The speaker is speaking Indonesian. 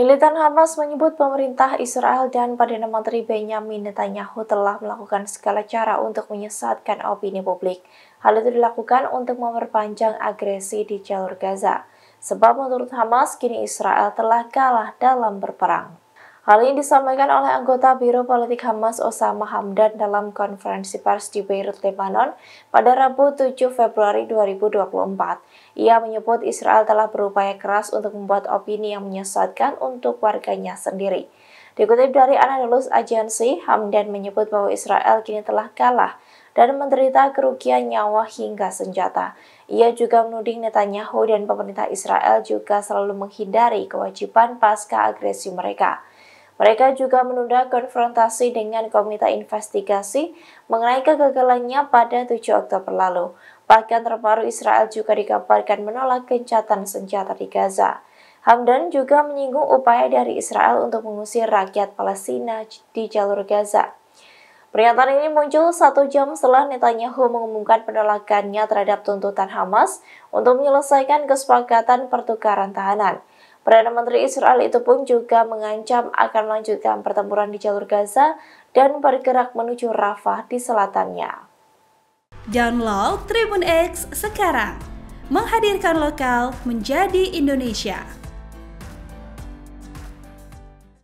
Militan Hamas menyebut pemerintah Israel dan Perdana Menteri Benjamin Netanyahu telah melakukan segala cara untuk menyesatkan opini publik. Hal itu dilakukan untuk memperpanjang agresi di jalur Gaza. Sebab menurut Hamas, kini Israel telah kalah dalam berperang. Hal ini disampaikan oleh anggota Biro Politik Hamas Osama Hamdan dalam konferensi pers di Beirut, Lebanon pada Rabu 7 Februari 2024. Ia menyebut Israel telah berupaya keras untuk membuat opini yang menyesatkan untuk warganya sendiri. Dikutip dari Anadolu Agency, Hamdan menyebut bahwa Israel kini telah kalah dan menderita kerugian nyawa hingga senjata. Ia juga menuding Netanyahu dan pemerintah Israel juga selalu menghindari kewajiban pasca agresi mereka. Mereka juga menunda konfrontasi dengan Komite Investigasi mengenai kegagalannya pada 7 Oktober lalu. Bahkan terbaru Israel juga dikabarkan menolak gencatan senjata di Gaza. Hamdan juga menyinggung upaya dari Israel untuk mengusir rakyat Palestina di jalur Gaza. Pernyataan ini muncul satu jam setelah Netanyahu mengumumkan penolakannya terhadap tuntutan Hamas untuk menyelesaikan kesepakatan pertukaran tahanan. Perdana Menteri Israel itu pun juga mengancam akan melanjutkan pertempuran di jalur Gaza dan bergerak menuju Rafah di selatannya. Download Tribun X sekarang, menghadirkan lokal menjadi Indonesia.